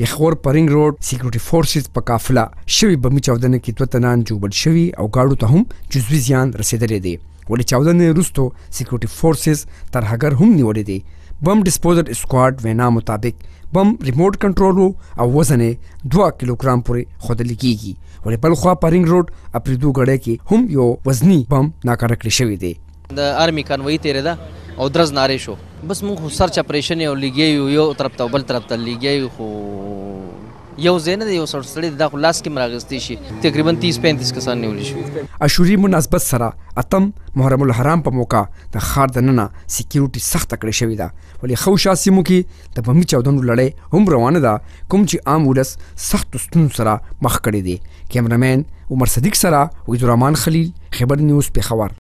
د خور پرنګ روډ سکیورټي فورسز په قافله شوی بمي چاودنه کې دوه تنان جوړ شوی او گاډو ته هم جزوی زیان رسیدلی دی ولې چاودنه وروسته سکیورټي فورسز تر هغه هم نیولې دي بم ډسپوزر اسکواډ وینا مطابق بم ریموت کنټرول او وزن 2 کیلوګرام پورې خودل کیږي ولې بل خو پرنګ روډ اپریدو غړې کې هم یو وزنی بم ناکاره کړی شوی دی د آرمي کانوي تیرې ده او درز نارې شو بس موږ سرچ اپریشن یو لګي یو یو طرف ته بل طرف ته لګي خو یو زینه د یو سړی د خلاص کې مراغستې شي تقریبا 30 35 کسان نیول شي اشوري مناسبت سره اتم محرم الحرام په موقع د خار دننه سکیورټي سخت کړې شوې ده ولی خو شاسي مو کې د بمي چودنو لړۍ هم روانه ده کوم چې عام ولس سخت ستون سره مخ کړې دي کیمرمن عمر صدیق سره وجرمان خلیل خبر نیوز په خبر